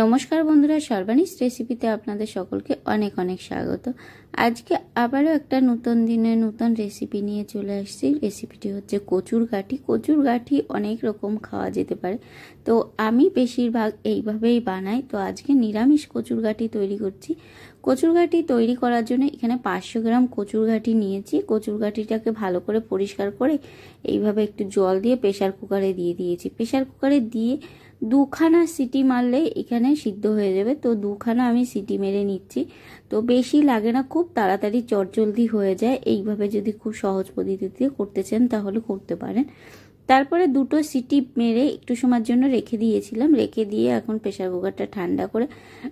নমস্কার বন্ধুরা সর্বানিস রেসিপিতে আপনাদের সকলকে অনেক অনেক স্বাগত আজকে আবারও একটা নতুন দিনে নতুন রেসিপি নিয়ে চলে আসছি রেসিপিটি হচ্ছে কচুর গাঠি কচুর গাঠি অনেক রকম খাওয়া যেতে পারে তো আমি বেশিরভাগ এইভাবেই বানাই তো আজকে নিরামিষ কচুর গাঠি তৈরি করছি কচুর গাঠি তৈরি করার জন্য এখানে পাঁচশো গ্রাম কচুর গাঠি নিয়েছি কচুর গাঠিটাকে ভালো করে পরিষ্কার করে এইভাবে একটু জল দিয়ে প্রেশার কুকারে দিয়ে দিয়েছি প্রেশার কুকারে দিয়ে দুখানা সিটি মারলে এখানে সিদ্ধ হয়ে যাবে তো দুখানা আমি সিটি মেরে নিচ্ছি তো বেশি লাগে না খুব তাড়াতাড়ি চটজলদি হয়ে যায় এইভাবে যদি খুব সহজ পদ্ধতিতে করতে চান তাহলে করতে পারেন তারপরে দুটো সিটি মেরে একটু সময়ের জন্য রেখে দিয়েছিলাম রেখে দিয়ে এখন প্রেশার কুকারটা ঠান্ডা করে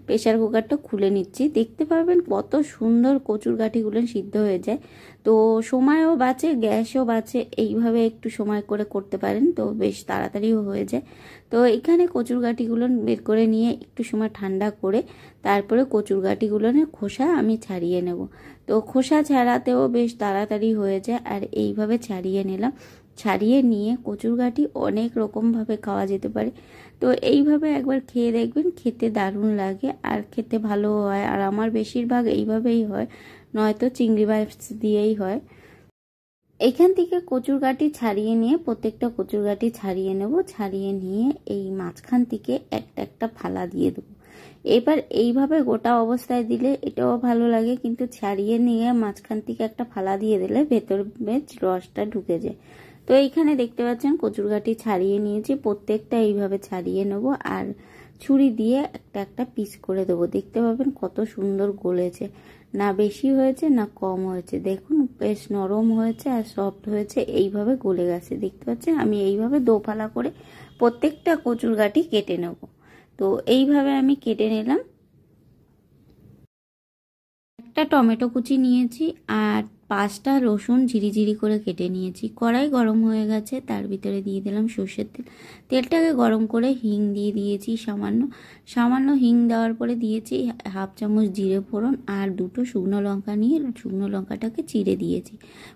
প্রেশার কুকারটা খুলে নিচ্ছি দেখতে পারবেন কত সুন্দর কচুর গাঠিগুলো সিদ্ধ হয়ে যায় তো সময়ও বাঁচে গ্যাসও বাঁচে এইভাবে একটু সময় করে করতে পারেন তো বেশ তাড়াতাড়িও হয়ে যায় তো এখানে কচুর গাঠিগুলো বের করে নিয়ে একটু সময় ঠান্ডা করে তারপরে কচুর গাঠিগুলোনের খোসা আমি ছাড়িয়ে নেব তো খোসা ছাড়াতেও বেশ তাড়াতাড়ি হয়ে যায় আর এইভাবে ছাড়িয়ে নিলাম ছাড়িয়ে নিয়ে কচুরগাটি অনেক রকমভাবে খাওয়া যেতে পারে তো এইভাবে একবার খেয়ে দেখবেন খেতে দারুণ লাগে আর খেতে ভালো হয় আর আমার বেশিরভাগ এইভাবেই হয় নয়তো চিংড়ি মাছ দিয়েই হয় এখান থেকে কচুর ছাড়িয়ে নিয়ে প্রত্যেকটা কচুর ছাড়িয়ে নেব ছাড়িয়ে নিয়ে এই মাঝখান থেকে একটা একটা ফালা দিয়ে দেব এবার এইভাবে গোটা অবস্থায় দিলে এটাও ভালো লাগে কিন্তু ছাড়িয়ে নিয়ে মাঝখান থেকে একটা ফালা দিয়ে দিলে ভেতর রসটা ঢুকে যায় তো এইখানে দেখতে পাচ্ছেন কচুরগাটি ছাড়িয়ে নিয়েছি প্রত্যেকটা এইভাবে ছাড়িয়ে নেব আর ছুরি দিয়ে একটা একটা পিস করে দেবো দেখতে পাবেন কত সুন্দর গলেছে না বেশি হয়েছে না কম হয়েছে দেখুন বেশ নরম হয়েছে আর সফট হয়েছে এইভাবে গলে গেছে দেখতে পাচ্ছেন আমি এইভাবে দোফালা করে প্রত্যেকটা কচুরগাটি কেটে নেব তো এইভাবে আমি কেটে নিলাম একটা টমেটো কুচি নিয়েছি আর পাঁচটা রসুন ঝিরিঝিরি করে কেটে নিয়েছি কড়াই গরম হয়ে গেছে তার ভিতরে দিয়ে দিলাম সর্ষের তেল তেলটাকে গরম করে হিং দিয়ে দিয়েছি সামান্য সামান্য হিং দেওয়ার পরে দিয়েছি হাফ চামচ জিরে ফোড়ন আর দুটো শুকনো লঙ্কা নিয়ে শুকনো লঙ্কাটাকে চিড়ে দিয়েছি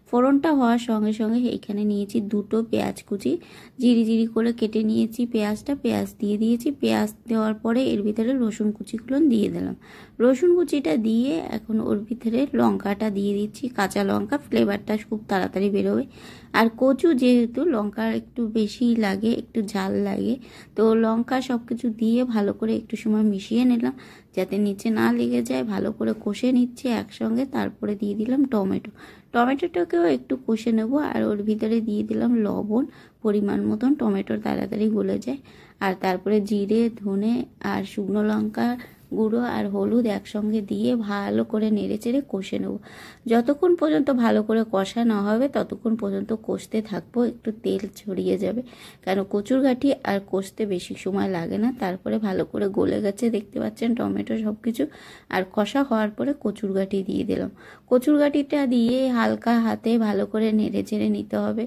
ফোড়নটা হওয়ার সঙ্গে সঙ্গে এখানে নিয়েছি দুটো পেঁয়াজ কুচি ঝিরিঝিরি করে কেটে নিয়েছি পেঁয়াজটা পেঁয়াজ দিয়ে দিয়েছি পেঁয়াজ দেওয়ার পরে এর ভিতরে রসুন কুচিগুলো দিয়ে দিলাম রসুন কুচিটা দিয়ে এখন ওর ভিতরে লঙ্কাটা দিয়ে দিচ্ছি কাঁচা লঙ্কা ফ্লেভারটা খুব তাড়াতাড়ি বেরোবে আর কচু যেহেতু লঙ্কা একটু বেশি লাগে একটু ঝাল লাগে তো লঙ্কা সব কিছু দিয়ে ভালো করে একটু সময় মিশিয়ে নিলাম যাতে নিচে না লেগে যায় ভালো করে কষে নিচ্ছে একসঙ্গে তারপরে দিয়ে দিলাম টমেটো টমেটোটাকেও একটু কষে নেব আর ওর ভিতরে দিয়ে দিলাম লবণ পরিমাণ মতন টমেটো তাড়াতাড়ি গলে যায় আর তারপরে জিরে ধনে আর শুকনো লঙ্কা গুঁড়ো আর হলুদ একসঙ্গে দিয়ে ভালো করে নেড়ে চেড়ে কষে নেব যতক্ষণ পর্যন্ত ভালো করে কষা না হবে ততক্ষণ পর্যন্ত কষতে থাকবো একটু তেল ছড়িয়ে যাবে কেন কচুর গাঠি আর কষতে বেশি সময় লাগে না তারপরে ভালো করে গলে গেছে দেখতে পাচ্ছেন টমেটো সব কিছু আর কষা হওয়ার পরে কচুর গাঠি দিয়ে দিলাম কচুর গাঠিটা দিয়ে হালকা হাতে ভালো করে নেড়ে চেড়ে নিতে হবে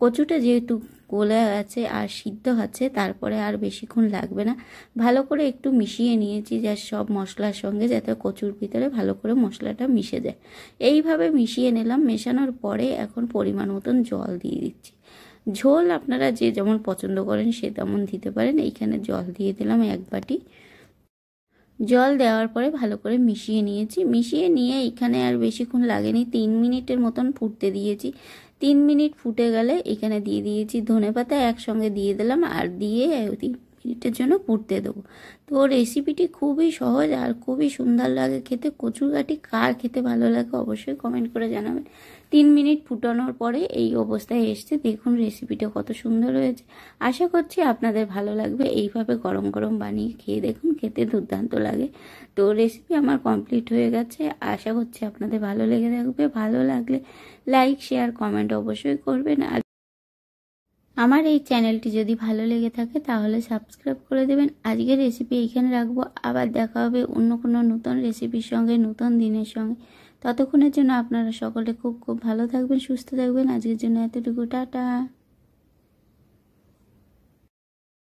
কচুটা যেহেতু গলে আছে আর সিদ্ধ আছে তারপরে আর বেশিক্ষণ লাগবে না ভালো করে একটু মিশিয়ে নিয়েছি যা সব মশলার সঙ্গে যাতে কচুর ভিতরে ভালো করে মশলাটা মিশে যায় এইভাবে মিশিয়ে নিলাম মেশানোর পরে এখন পরিমাণ মতন জল দিয়ে দিচ্ছি ঝোল আপনারা যে যেমন পছন্দ করেন সে তেমন দিতে পারেন এইখানে জল দিয়ে দিলাম এক বাটি জল দেওয়ার পরে ভালো করে মিশিয়ে নিয়েছি মিশিয়ে নিয়ে এখানে আর বেশিক্ষণ লাগেনি তিন মিনিটের মতন ফুটতে দিয়েছি তিন মিনিট ফুটে গেলে এখানে দিয়ে দিয়েছি ধনে পাতা একসঙ্গে দিয়ে দিলাম আর দিয়ে মিনিটের জন্য পুড়তে দেবো তো রেসিপিটি খুবই সহজ আর খুবই সুন্দর লাগে খেতে কচুরগাটি কার খেতে ভালো লাগে অবশ্যই কমেন্ট করে জানাবেন তিন মিনিট ফুটানোর পরে এই অবস্থায় এসছে দেখুন রেসিপিটা কত সুন্দর হয়েছে আশা করছি আপনাদের ভালো লাগবে এইভাবে গরম গরম বানিয়ে খেয়ে দেখুন খেতে দুর্দান্ত লাগে তো রেসিপি আমার কমপ্লিট হয়ে গেছে আশা করছি আপনাদের ভালো লেগে থাকবে ভালো লাগলে লাইক শেয়ার কমেন্ট অবশ্যই করবেন আর আমার এই চ্যানেলটি যদি ভালো লেগে থাকে তাহলে সাবস্ক্রাইব করে দেবেন আজকের রেসিপি এখানে রাখবো আবার দেখা হবে অন্য কোনো নতুন রেসিপির সঙ্গে নতুন দিনের সঙ্গে ততক্ষণের জন্য আপনারা সকলে খুব খুব ভালো থাকবেন সুস্থ থাকবেন আজকের জন্য এতটুকু টাটা